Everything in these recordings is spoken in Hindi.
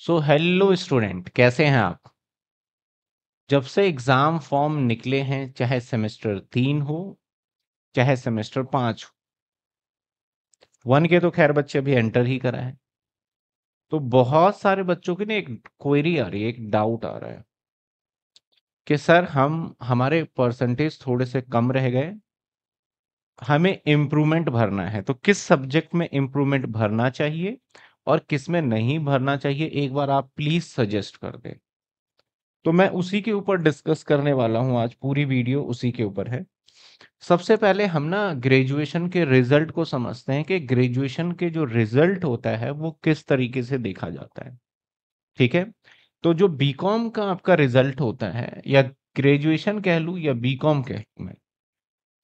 सो हेलो स्टूडेंट कैसे हैं आप जब से एग्ज़ाम फॉर्म निकले हैं चाहे सेमेस्टर तीन हो चाहे सेमेस्टर पांच हो वन के तो खैर बच्चे अभी एंटर ही करा है तो बहुत सारे बच्चों की ना एक क्वेरी आ रही है एक डाउट आ रहा है कि सर हम हमारे परसेंटेज थोड़े से कम रह गए हमें इम्प्रूवमेंट भरना है तो किस सब्जेक्ट में इम्प्रूवमेंट भरना चाहिए और किस में नहीं भरना चाहिए एक बार आप प्लीज सजेस्ट कर दें तो मैं उसी के ऊपर डिस्कस करने वाला हूं आज पूरी वीडियो उसी के ऊपर है सबसे पहले हम ना ग्रेजुएशन के रिजल्ट को समझते हैं कि ग्रेजुएशन के जो रिजल्ट होता है वो किस तरीके से देखा जाता है ठीक है तो जो बीकॉम का आपका रिजल्ट होता है या ग्रेजुएशन कह लूँ या बीकॉम कह लू मैं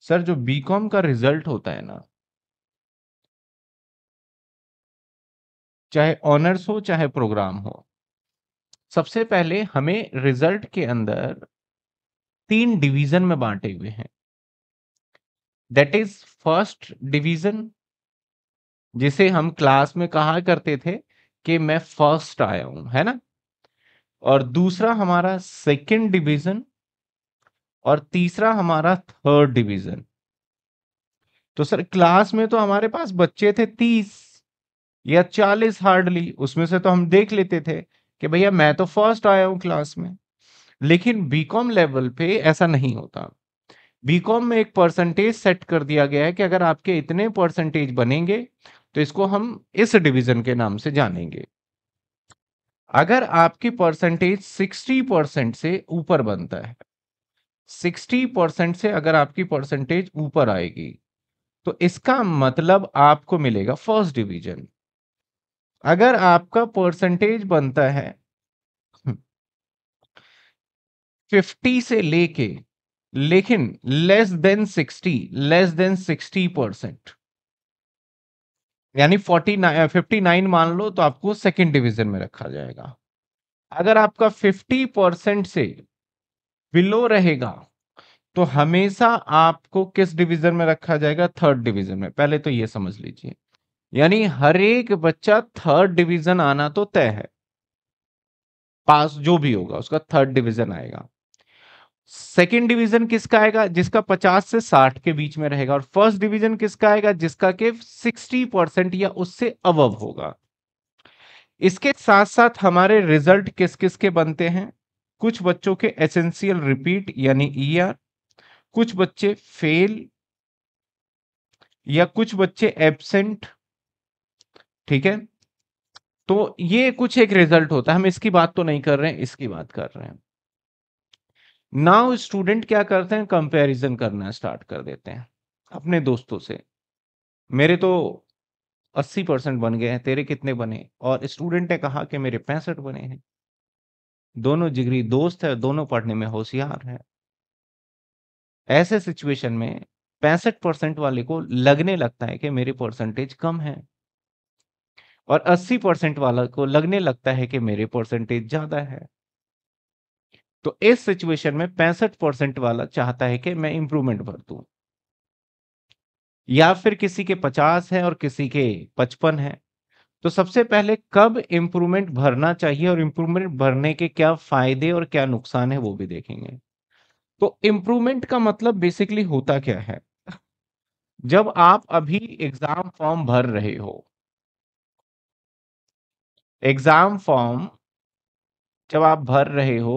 सर जो बीकॉम का रिजल्ट होता है ना चाहे ऑनर्स हो चाहे प्रोग्राम हो सबसे पहले हमें रिजल्ट के अंदर तीन डिवीजन में बांटे हुए हैं दैट इज फर्स्ट डिवीजन जिसे हम क्लास में कहा करते थे कि मैं फर्स्ट आया हूं है ना और दूसरा हमारा सेकंड डिवीजन और तीसरा हमारा थर्ड डिवीजन तो सर क्लास में तो हमारे पास बच्चे थे तीस या चालीस हार्डली उसमें से तो हम देख लेते थे कि भैया मैं तो फर्स्ट आया हूँ क्लास में लेकिन बीकॉम लेवल पे ऐसा नहीं होता बीकॉम में एक परसेंटेज सेट कर दिया गया है कि अगर आपके इतने परसेंटेज बनेंगे तो इसको हम इस डिवीजन के नाम से जानेंगे अगर आपके परसेंटेज 60 परसेंट से ऊपर बनता है 60 परसेंट से अगर आपकी परसेंटेज ऊपर आएगी तो इसका मतलब आपको मिलेगा फर्स्ट डिवीजन अगर आपका परसेंटेज बनता है फिफ्टी हम्म, से लेके लेकिन less than sixty less than sixty percent यानी फोर्टी नाइन फिफ्टी नाइन मान लो तो आपको सेकेंड डिवीजन में रखा जाएगा अगर आपका फिफ्टी परसेंट से बिलो रहेगा तो हमेशा आपको किस डिवीजन में रखा जाएगा थर्ड डिवीजन में पहले तो ये समझ लीजिए यानी हर एक बच्चा थर्ड डिवीजन आना तो तय है पास जो भी होगा उसका थर्ड डिवीजन आएगा सेकेंड डिवीजन किसका आएगा जिसका 50 से 60 के बीच में रहेगा और फर्स्ट डिवीजन किसका आएगा जिसका के 60 परसेंट या उससे अवव होगा इसके साथ साथ हमारे रिजल्ट किस किस के बनते हैं कुछ बच्चों के एसेंशियल रिपीट यानी ईयर कुछ बच्चे फेल या कुछ बच्चे एबसेंट ठीक है तो ये कुछ एक रिजल्ट होता है हम इसकी बात तो नहीं कर रहे हैं इसकी बात कर रहे हैं नाउ स्टूडेंट क्या करते हैं कंपैरिजन करना स्टार्ट कर देते हैं अपने दोस्तों से मेरे तो 80 परसेंट बन गए हैं तेरे कितने बने और स्टूडेंट ने कहा कि मेरे पैंसठ बने हैं दोनों जिगरी दोस्त है दोनों पढ़ने में होशियार है ऐसे सिचुएशन में पैंसठ परसेंट वाले को लगने लगता है कि मेरे परसेंटेज कम है और 80 परसेंट वाला को लगने लगता है कि मेरे परसेंटेज ज्यादा है तो इस सिचुएशन में पैंसठ परसेंट वाला चाहता है कि मैं इंप्रूवमेंट भर दू या फिर किसी के पचास है और किसी के पचपन है तो सबसे पहले कब इंप्रूवमेंट भरना चाहिए और इंप्रूवमेंट भरने के क्या फायदे और क्या नुकसान है वो भी देखेंगे तो इंप्रूवमेंट का मतलब बेसिकली होता क्या है जब आप अभी एग्जाम फॉर्म भर रहे हो एग्जाम फॉर्म जब आप भर रहे हो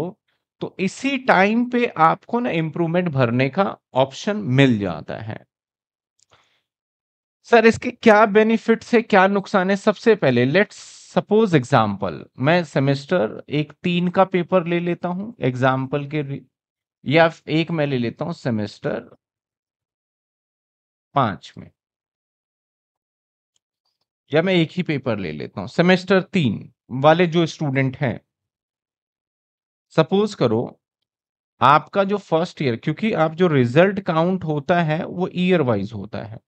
तो इसी टाइम पे आपको ना इंप्रूवमेंट भरने का ऑप्शन मिल जाता है सर इसके क्या बेनिफिट्स है क्या नुकसान है सबसे पहले लेट्स सपोज एग्जाम्पल मैं सेमेस्टर एक तीन का पेपर ले लेता हूं एग्जाम्पल के या एक मैं ले लेता हूं सेमेस्टर पांच में या मैं एक ही पेपर ले लेता हूं सेमेस्टर तीन वाले जो स्टूडेंट हैं सपोज करो आपका जो फर्स्ट ईयर क्योंकि आप जो रिजल्ट काउंट होता है वो ईयर वाइज होता है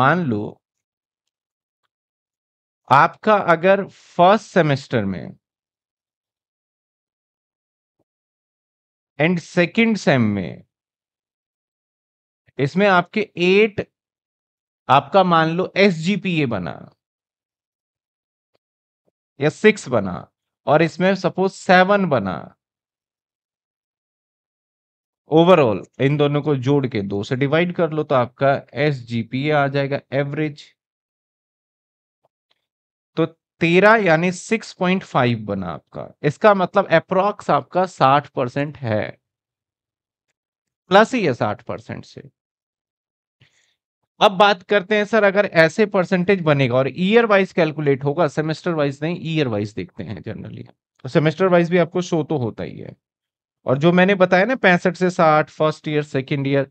मान लो आपका अगर फर्स्ट सेमेस्टर में एंड सेकंड सेम में इसमें आपके एट आपका मान लो एस जी पी ए बना या सिक्स बना और इसमें सपोज सेवन बना ओवरऑल इन दोनों को जोड़ के दो से डिवाइड कर लो तो आपका एस जी पी ए आ जाएगा एवरेज तो तेरह यानी सिक्स पॉइंट फाइव बना आपका इसका मतलब अप्रॉक्स आपका साठ परसेंट है प्लस ही है साठ परसेंट से अब बात करते हैं सर अगर ऐसे परसेंटेज बनेगा और ईयर वाइज कैलकुलेट होगा सेमेस्टर वाइज नहीं ईयर वाइज देखते हैं जनरली तो सेमेस्टर वाइज भी आपको शो तो होता ही है और जो मैंने बताया ना पैंसठ से साठ first year second year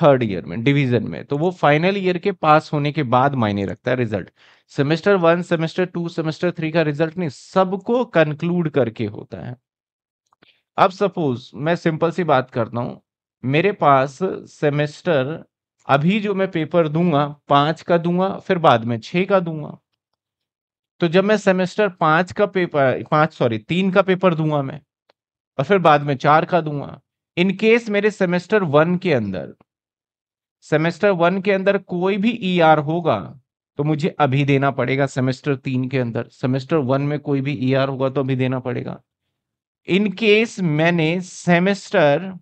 third year में डिवीजन में तो वो फाइनल ईयर के पास होने के बाद मायने रखता है result semester one semester two semester three का रिजल्ट नहीं सबको कंक्लूड करके होता है अब सपोज मैं सिंपल सी बात करता हूं मेरे पास सेमेस्टर अभी जो मैं पेपर दूंगा पांच का दूंगा फिर बाद में छह का दूंगा तो जब मैं सेमेस्टर पांच का पेपर पांच सॉरी तीन का पेपर दूंगा मैं और फिर बाद में चार का दूंगा इन केस मेरे सेमेस्टर वन के अंदर सेमेस्टर वन के अंदर कोई भी ई e ER होगा तो मुझे अभी देना पड़ेगा सेमेस्टर तीन के अंदर सेमेस्टर वन में कोई भी ई e ER होगा तो अभी देना पड़ेगा इन केस मैंने सेमेस्टर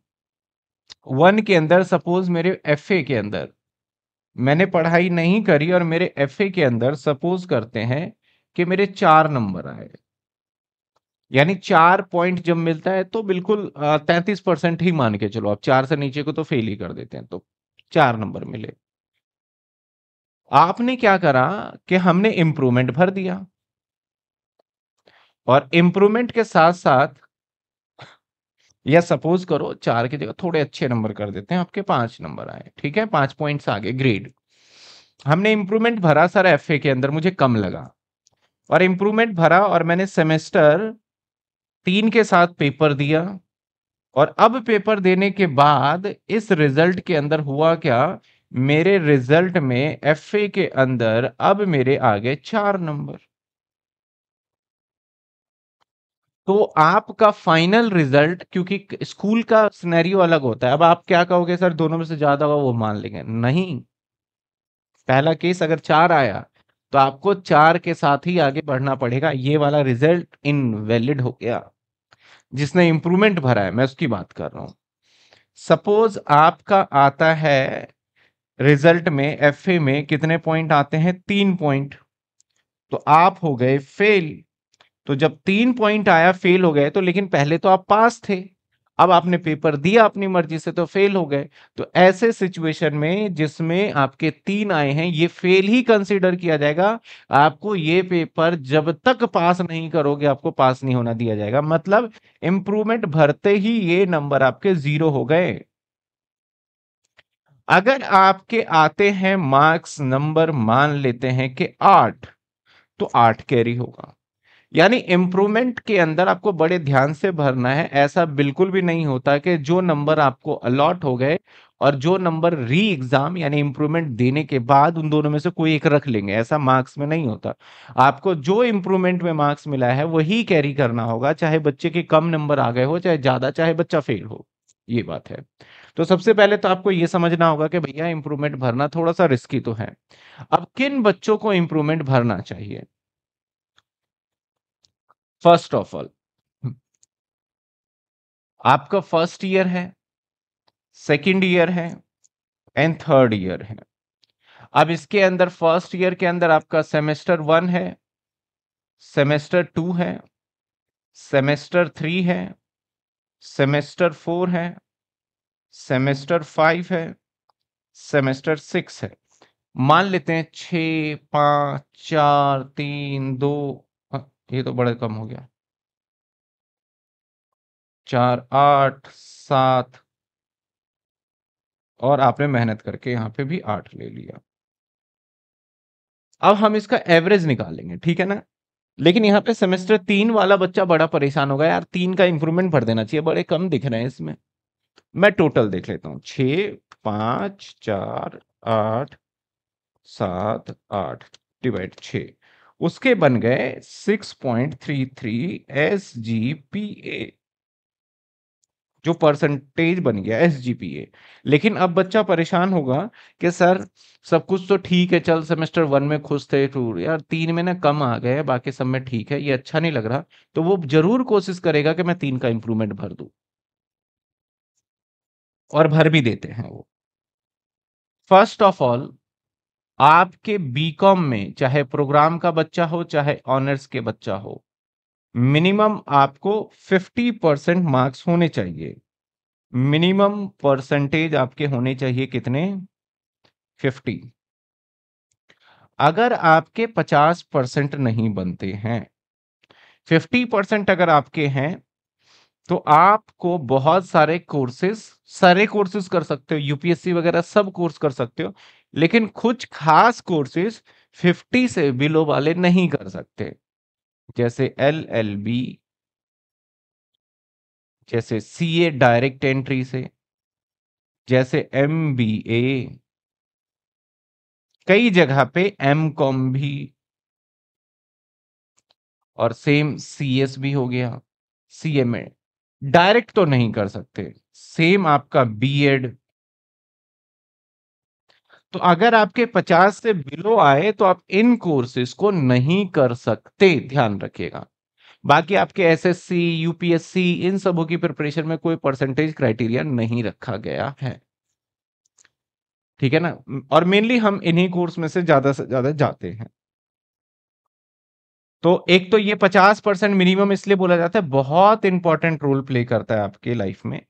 वन के अंदर सपोज मेरे एफ के अंदर मैंने पढ़ाई नहीं करी और मेरे एफ के अंदर सपोज करते हैं कि मेरे चार नंबर आए यानी चार पॉइंट जब मिलता है तो बिल्कुल तैतीस परसेंट ही मान के चलो आप चार से नीचे को तो फेल ही कर देते हैं तो चार नंबर मिले आपने क्या करा कि हमने इंप्रूवमेंट भर दिया और इंप्रूवमेंट के साथ साथ या सपोज करो चार की जगह थोड़े अच्छे नंबर कर देते हैं आपके पांच नंबर आए ठीक है पांच पॉइंट्स आगे ग्रेड हमने इंप्रूवमेंट भरा सारा एफ के अंदर मुझे कम लगा और इंप्रूवमेंट भरा और मैंने सेमेस्टर तीन के साथ पेपर दिया और अब पेपर देने के बाद इस रिजल्ट के अंदर हुआ क्या मेरे रिजल्ट में एफ के अंदर अब मेरे आगे चार नंबर तो आपका फाइनल रिजल्ट क्योंकि स्कूल का सिनेरियो अलग होता है अब आप क्या कहोगे सर दोनों में से ज्यादा होगा वो मान लेंगे नहीं पहला केस अगर चार आया तो आपको चार के साथ ही आगे बढ़ना पड़ेगा ये वाला रिजल्ट इनवैलिड हो गया जिसने इंप्रूवमेंट भरा है मैं उसकी बात कर रहा हूं सपोज आपका आता है रिजल्ट में एफ में कितने पॉइंट आते हैं तीन पॉइंट तो आप हो गए फेल तो जब तीन पॉइंट आया फेल हो गए तो लेकिन पहले तो आप पास थे अब आपने पेपर दिया अपनी मर्जी से तो फेल हो गए तो ऐसे सिचुएशन में जिसमें आपके तीन आए हैं ये फेल ही कंसिडर किया जाएगा आपको ये पेपर जब तक पास नहीं करोगे आपको पास नहीं होना दिया जाएगा मतलब इंप्रूवमेंट भरते ही ये नंबर आपके जीरो हो गए अगर आपके आते हैं मार्क्स नंबर मान लेते हैं कि आठ तो आठ कैरी होगा यानी इम्प्रूवमेंट के अंदर आपको बड़े ध्यान से भरना है ऐसा बिल्कुल भी नहीं होता कि जो नंबर आपको अलॉट हो गए और जो नंबर री एग्जाम यानी इम्प्रूवमेंट देने के बाद उन दोनों में से कोई एक रख लेंगे ऐसा मार्क्स में नहीं होता आपको जो इम्प्रूवमेंट में मार्क्स मिला है वही कैरी करना होगा चाहे बच्चे के कम नंबर आ गए हो चाहे ज्यादा चाहे बच्चा फेल हो ये बात है तो सबसे पहले तो आपको ये समझना होगा कि भैया इंप्रूवमेंट भरना थोड़ा सा रिस्की तो है अब किन बच्चों को इंप्रूवमेंट भरना चाहिए फर्स्ट ऑफ ऑल आपका फर्स्ट ईयर है सेकंड ईयर है एंड थर्ड ईयर है अब इसके अंदर फर्स्ट ईयर के अंदर आपका सेमेस्टर वन है सेमेस्टर टू है सेमेस्टर थ्री है सेमेस्टर फोर है सेमेस्टर फाइव है सेमेस्टर सिक्स है मान लेते हैं छ पाँच चार तीन दो ये तो बड़े कम हो गया चार आठ सात और आपने मेहनत करके यहाँ पे भी आठ ले लिया अब हम इसका एवरेज निकालेंगे ठीक है ना लेकिन यहाँ पे हम्म। सेमेस्टर तीन वाला बच्चा बड़ा परेशान होगा यार तीन का इंप्रूवमेंट भर देना चाहिए बड़े कम दिख रहे हैं इसमें मैं टोटल देख लेता हूँ छ पांच चार आठ सात आठ डिवाइड छ उसके बन गए 6.33 एस जी पी ए जो परसेंटेज बन गया एस जी पी ए लेकिन अब बच्चा परेशान होगा कि सर सब कुछ तो ठीक है चल सेमेस्टर वन में खुश थे टूर तो यार तीन में ना कम आ गए बाकी सब में ठीक है ये अच्छा नहीं लग रहा तो वो जरूर कोशिश करेगा कि मैं तीन का इंप्रूवमेंट भर दू और भर भी देते हैं वो फर्स्ट ऑफ ऑल आपके बीकॉम में चाहे प्रोग्राम का बच्चा हो चाहे ऑनर्स के बच्चा हो मिनिमम आपको 50 परसेंट मार्क्स होने चाहिए मिनिमम परसेंटेज आपके होने चाहिए कितने 50 अगर आपके 50 परसेंट नहीं बनते हैं 50 परसेंट अगर आपके हैं तो आपको बहुत सारे कोर्सेस सारे कोर्सेस कर सकते हो यूपीएससी वगैरह सब कोर्स कर सकते हो लेकिन कुछ खास कोर्सेज 50 से बिलो वाले नहीं कर सकते जैसे एल एल बी जैसे सी ए डायरेक्ट एंट्री से जैसे एम बी ए कई जगह पे एम कॉम भी और सेम सी एस भी हो गया सी एम ए डायरेक्ट तो नहीं कर सकते सेम आपका बी एड तो अगर आपके 50 से बिलो आए तो आप इन कोर्सेज को नहीं कर सकते ध्यान रखिएगा बाकी आपके एसएससी यूपीएससी इन सबों की प्रिपरेशन में कोई परसेंटेज क्राइटेरिया नहीं रखा गया है ठीक है ना और मेनली हम इन्हीं कोर्स में से ज्यादा से ज्यादा जाते हैं तो एक तो ये पचास परसेंट मिनिमम इसलिए बोला जाता है बहुत इंपॉर्टेंट रोल प्ले करता है आपके लाइफ में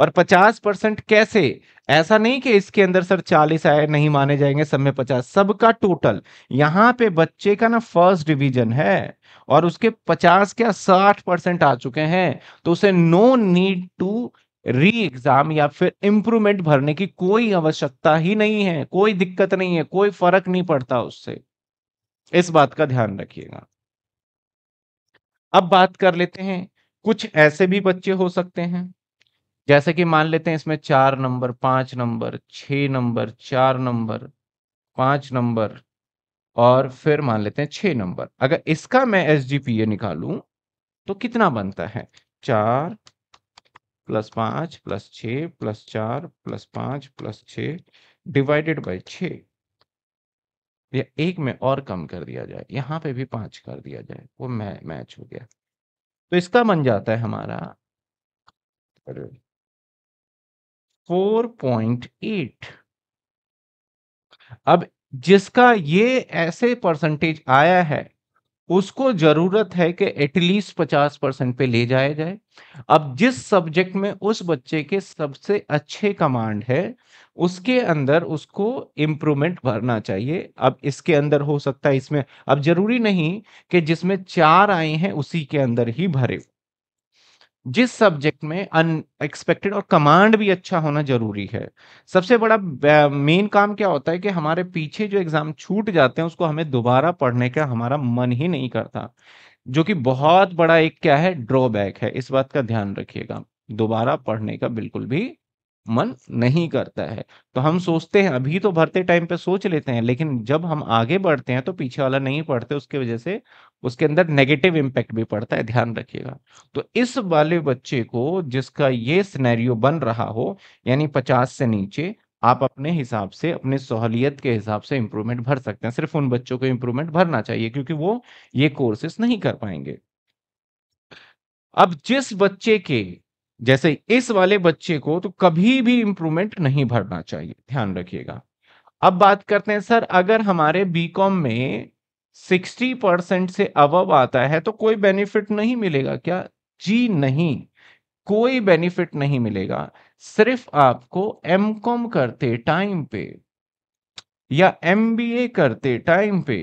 और 50 परसेंट कैसे ऐसा नहीं कि इसके अंदर सर 40 आए नहीं माने जाएंगे सब में 50 सबका टोटल यहाँ पे बच्चे का ना फर्स्ट डिवीजन है और उसके 50 क्या 60 परसेंट आ चुके हैं तो उसे no need to re exam या फिर इंप्रूवमेंट भरने की कोई आवश्यकता ही नहीं है कोई दिक्कत नहीं है कोई फर्क नहीं पड़ता उससे इस बात का ध्यान रखिएगा अब बात कर लेते हैं कुछ ऐसे भी बच्चे हो सकते हैं जैसे कि मान लेते हैं इसमें चार नंबर पांच नंबर छ नंबर चार नंबर पांच नंबर और फिर मान लेते हैं छ नंबर अगर इसका मैं एस जी पी ए निकालूं तो कितना बनता है चार प्लस पांच प्लस छ प्लस चार प्लस पांच प्लस छ डिवाइडेड बाई छ या एक में और कम कर दिया जाए यहाँ पे भी पांच कर दिया जाए वो मैच हो गया तो इसका बन जाता है हमारा 4.8 अब जिसका ये ऐसे परसेंटेज आया है उसको जरूरत है कि एटलीस्ट 50 परसेंट पे ले जाया जाए अब जिस सब्जेक्ट में उस बच्चे के सबसे अच्छे कमांड है उसके अंदर उसको इम्प्रूवमेंट भरना चाहिए अब इसके अंदर हो सकता है इसमें अब जरूरी नहीं कि जिसमें चार आए हैं उसी के अंदर ही भरे जिस सब्जेक्ट में अनएक्सपेक्टेड और कमांड भी अच्छा होना जरूरी है सबसे बड़ा मेन काम क्या होता है कि हमारे पीछे जो एग्जाम छूट जाते हैं उसको हमें दोबारा पढ़ने का हमारा मन ही नहीं करता जो कि बहुत बड़ा एक क्या है ड्रॉबैक है इस बात का ध्यान रखिएगा दोबारा पढ़ने का बिल्कुल भी मन नहीं करता है तो हम सोचते हैं अभी तो भरते टाइम पे सोच लेते हैं लेकिन जब हम आगे बढ़ते हैं तो पीछे वाला नहीं पढ़ते उसके वजह से उसके अंदर नेगेटिव इम्पैक्ट भी पड़ता है ध्यान रखिएगा तो इस वाले बच्चे को जिसका ये स्नैरियो बन रहा हो यानी पचास से नीचे आप अपने हिसाब से अपने सहूलियत के हिसाब से इम्प्रूवमेंट भर सकते हैं सिर्फ उन बच्चों को इम्प्रूवमेंट भरना चाहिए क्योंकि वो ये कोर्सेस नहीं कर पाएंगे अब जिस बच्चे के जैसे इस वाले बच्चे को तो कभी भी इंप्रूवमेंट नहीं भरना चाहिए ध्यान रखिएगा अब बात करते हैं सर अगर हमारे बीकॉम में 60 परसेंट से अब आता है तो कोई बेनिफिट नहीं मिलेगा क्या जी नहीं कोई बेनिफिट नहीं मिलेगा सिर्फ आपको एम कॉम करते टाइम पे या एम बी ए करते टाइम पे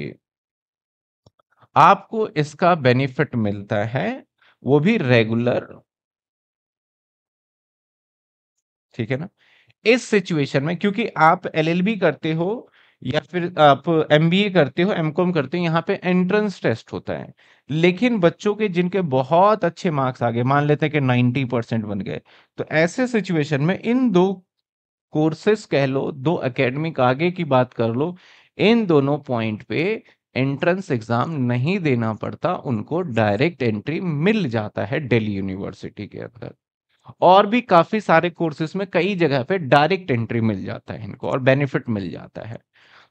आपको इसका बेनिफिट मिलता है वो भी रेगुलर ठीक है ना इस सिचुएशन में क्योंकि आप एलएलबी करते हो या फिर आप एमबीए करते हो एमकॉम करते हो यहाँ पे एंट्रेंस टेस्ट होता है लेकिन बच्चों के जिनके बहुत अच्छे मार्क्स आ गए मान लेते हैं कि नाइन्टी परसेंट बन गए तो ऐसे सिचुएशन में इन दो कोर्सेस कह लो दो एकेडमिक आगे की बात कर लो इन दोनों पॉइंट पे एंट्रेंस एग्जाम नहीं देना पड़ता उनको डायरेक्ट एंट्री मिल जाता है दिल्ली यूनिवर्सिटी के अंदर और भी काफी सारे कोर्सेज में कई जगह पे डायरेक्ट एंट्री मिल जाता है इनको और बेनिफिट मिल जाता है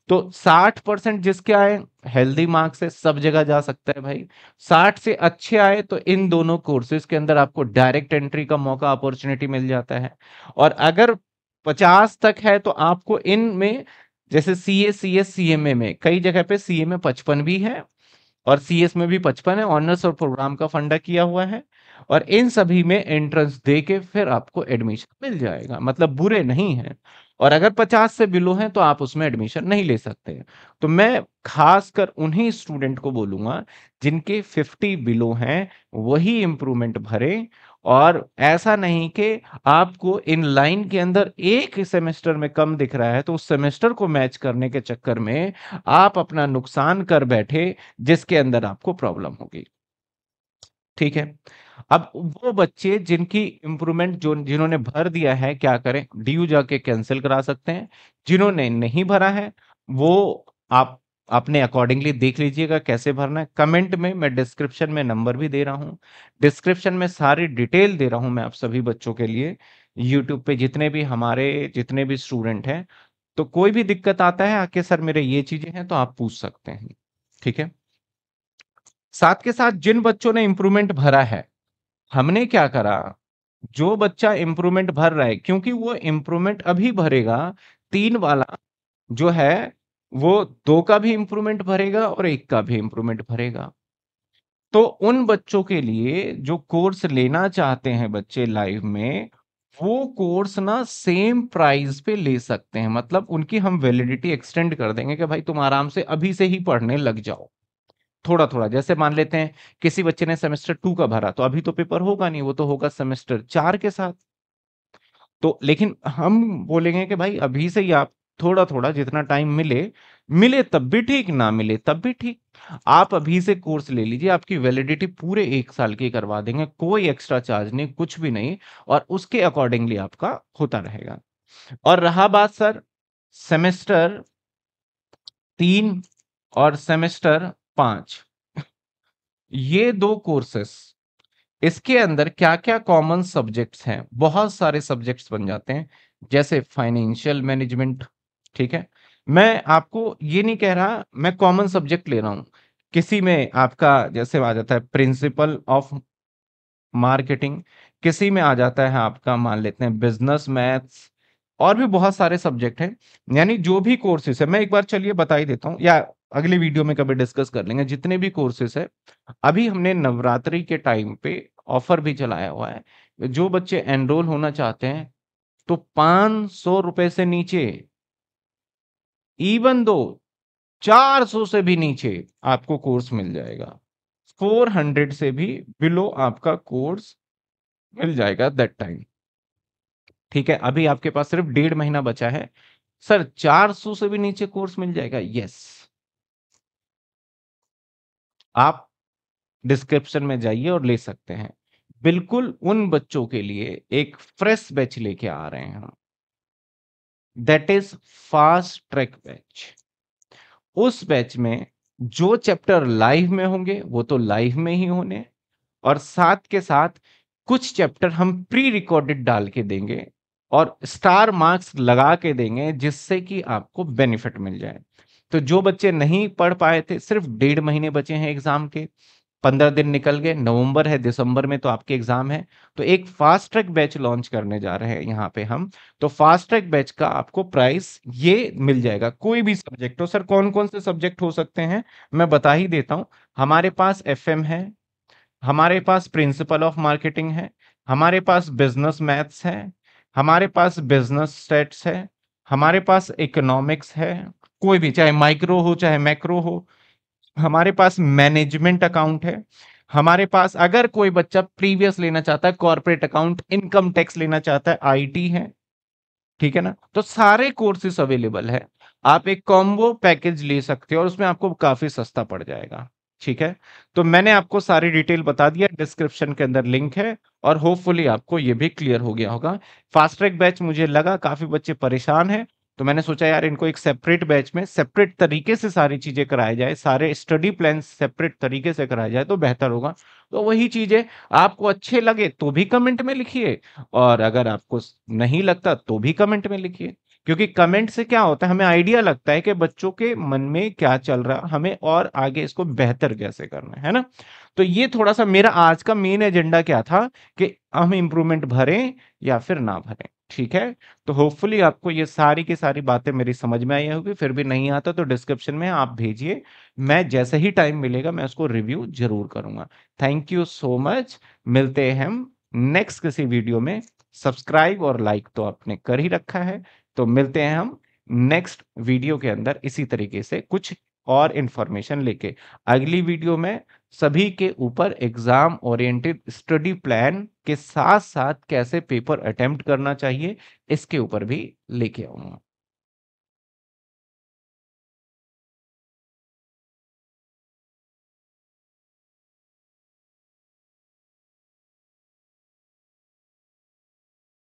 तो 60 परसेंट जिसके आए हेल्दी मार्क्स है सब जगह जा सकता है भाई 60 से अच्छे आए तो इन दोनों कोर्सेज के अंदर आपको डायरेक्ट एंट्री का मौका अपॉर्चुनिटी मिल जाता है और अगर 50 तक है तो आपको इन में जैसे सी ए C S C M A में कई जगह पे सी ए में पचपन भी है और सी एस में भी पचपन है ऑनर्स और प्रोग्राम का फंडा किया हुआ है और इन सभी में एंट्रेंस दे के फिर आपको एडमिशन मिल जाएगा मतलब बुरे नहीं हैं और अगर 50 से बिलो हैं तो आप उसमें एडमिशन नहीं ले सकते तो मैं खासकर उन्हीं स्टूडेंट को बोलूंगा जिनके 50 बिलो हैं वही इम्प्रूवमेंट भरें और ऐसा नहीं कि आपको इन लाइन के अंदर एक सेमेस्टर में कम दिख रहा है तो उस सेमेस्टर को मैच करने के चक्कर में आप अपना नुकसान कर बैठे जिसके अंदर आपको प्रॉब्लम होगी ठीक है अब वो बच्चे जिनकी इम्प्रूवमेंट जो जिन्होंने भर दिया है क्या करें डी जाके कैंसिल करा सकते हैं जिन्होंने नहीं भरा है वो आप अपने अकॉर्डिंगली देख लीजिएगा कैसे भरना है कमेंट में मैं डिस्क्रिप्शन में नंबर भी दे रहा हूँ डिस्क्रिप्शन में सारी डिटेल दे रहा हूँ मैं आप सभी बच्चों के लिए यूट्यूब पे जितने भी हमारे जितने भी स्टूडेंट हैं तो कोई भी दिक्कत आता है आके सर मेरे ये चीजें हैं तो आप पूछ सकते हैं ठीक है साथ के साथ जिन बच्चों ने इंप्रूवमेंट भरा है हमने क्या करा जो बच्चा इम्प्रूवमेंट भर रहा है क्योंकि वो इम्प्रूवमेंट अभी भरेगा तीन वाला जो है वो दो का भी इम्प्रूवमेंट भरेगा और एक का भी इम्प्रूवमेंट भरेगा तो उन बच्चों के लिए जो कोर्स लेना चाहते हैं बच्चे लाइव में वो कोर्स ना सेम प्राइस पे ले सकते हैं मतलब उनकी हम वैलिडिटी एक्सटेंड कर देंगे कि भाई तुम आराम से अभी से ही पढ़ने लग जाओ थोड़ा थोड़ा जैसे मान लेते हैं किसी बच्चे ने सेमेस्टर टू का भरा तो अभी तो पेपर होगा नहीं वो तो होगा सेमेस्टर चार के साथ तो लेकिन हम बोलेंगे कि भाई अभी से ही आप थोड़ा थोड़ा जितना टाइम मिले मिले तब भी ठीक ना मिले तब भी ठीक आप अभी से कोर्स ले लीजिए आपकी वैलिडिटी पूरे एक साल की करवा देंगे कोई एक्स्ट्रा चार्ज नहीं कुछ भी नहीं और उसके अकॉर्डिंगली आपका होता रहेगा और रहा बात सर सेमेस्टर तीन और सेमेस्टर पांच ये दो कोर्सेस इसके अंदर क्या क्या कॉमन सब्जेक्ट्स हैं बहुत सारे सब्जेक्ट्स बन जाते हैं जैसे फाइनेंशियल मैनेजमेंट ठीक है मैं आपको ये नहीं कह रहा मैं कॉमन सब्जेक्ट ले रहा हूं किसी में आपका जैसे आ जाता है प्रिंसिपल ऑफ मार्केटिंग किसी में आ जाता है आपका मान लेते हैं बिजनेस मैथ्स और भी बहुत सारे सब्जेक्ट हैं यानी जो भी कोर्सेस है मैं एक बार चलिए बता ही देता हूँ या अगले वीडियो में कभी डिस्कस कर लेंगे जितने भी कोर्सेस है अभी हमने नवरात्रि के टाइम पे ऑफर भी चलाया हुआ है जो बच्चे एनरोल होना चाहते हैं तो पांच सौ रुपए से नीचे इवन दो चार सौ से भी नीचे आपको कोर्स मिल जाएगा फोर हंड्रेड से भी बिलो आपका कोर्स मिल जाएगा दैट टाइम ठीक है अभी आपके पास सिर्फ डेढ़ महीना बचा है सर चार सौ से भी नीचे कोर्स मिल जाएगा यस आप डिस्क्रिप्शन में जाइए और ले सकते हैं बिल्कुल उन बच्चों के लिए एक फ्रेश बैच लेके आ रहे हैं हम that is fast track batch उस बैच में जो चैप्टर लाइव में होंगे वो तो लाइव में ही होने और साथ के साथ कुछ चैप्टर हम प्री रिकॉर्डेड डाल के देंगे और स्टार मार्क्स लगा के देंगे जिससे कि आपको बेनिफिट मिल जाए तो जो बच्चे नहीं पढ़ पाए थे सिर्फ डेढ़ महीने बचे हैं एग्जाम के पंद्रह दिन निकल गए नवंबर है दिसंबर में तो आपके एग्जाम है तो एक फास्ट ट्रैक बैच लॉन्च करने जा रहे हैं यहाँ पे हम तो फास्ट ट्रैक बैच का आपको प्राइस ये मिल जाएगा कोई भी सब्जेक्ट हो सर कौन कौन से सब्जेक्ट हो सकते हैं मैं बता ही देता हूँ हमारे पास एफ है हमारे पास प्रिंसिपल ऑफ मार्केटिंग है हमारे पास बिजनेस मैथ्स है हमारे पास बिजनेस स्टेट्स है हमारे पास इकोनॉमिक्स है कोई भी चाहे माइक्रो हो चाहे मैक्रो हो हमारे पास मैनेजमेंट अकाउंट है हमारे पास अगर कोई बच्चा प्रीवियस लेना चाहता है कॉर्पोरेट अकाउंट इनकम टैक्स लेना चाहता है आईटी है ठीक है ना तो सारे कोर्सेस अवेलेबल है आप एक कॉम्बो पैकेज ले सकते हो और उसमें आपको काफी सस्ता पड़ जाएगा ठीक है तो मैंने आपको सारी डिटेल बता दिया डिस्क्रिप्शन के अंदर लिंक है और होपफुली आपको ये भी क्लियर हो गया होगा फास्ट ट्रैक बैच मुझे लगा काफी बच्चे परेशान हैं तो मैंने सोचा यार इनको एक सेपरेट बैच में सेपरेट तरीके से सारी चीज़ें कराई जाए सारे स्टडी प्लान सेपरेट तरीके से कराया जाए तो बेहतर होगा तो वही चीज़ें आपको अच्छे लगे तो भी कमेंट में लिखिए और अगर आपको नहीं लगता तो भी कमेंट में लिखिए क्योंकि कमेंट से क्या होता है हमें आइडिया लगता है कि बच्चों के मन में क्या चल रहा है हमें और आगे इसको बेहतर कैसे करना है ना तो ये थोड़ा सा मेरा आज का मेन एजेंडा क्या था कि हम इम्प्रूवमेंट भरें या फिर ना भरें ठीक है तो होपफुली आपको ये सारी की सारी बातें मेरी समझ में आई होगी फिर भी नहीं आता तो डिस्क्रिप्शन में आप भेजिए मैं जैसे ही टाइम मिलेगा मैं उसको रिव्यू जरूर करूंगा थैंक यू सो मच मिलते हैं हम नेक्स्ट किसी वीडियो में सब्सक्राइब और लाइक तो आपने कर ही रखा है तो मिलते हैं हम नेक्स्ट वीडियो के अंदर इसी तरीके से कुछ और इन्फॉर्मेशन लेके अगली वीडियो में सभी के ऊपर एग्जाम ओरिएंटेड स्टडी प्लान के साथ साथ कैसे पेपर अटेम्प्ट करना चाहिए इसके ऊपर भी लेके आऊंगा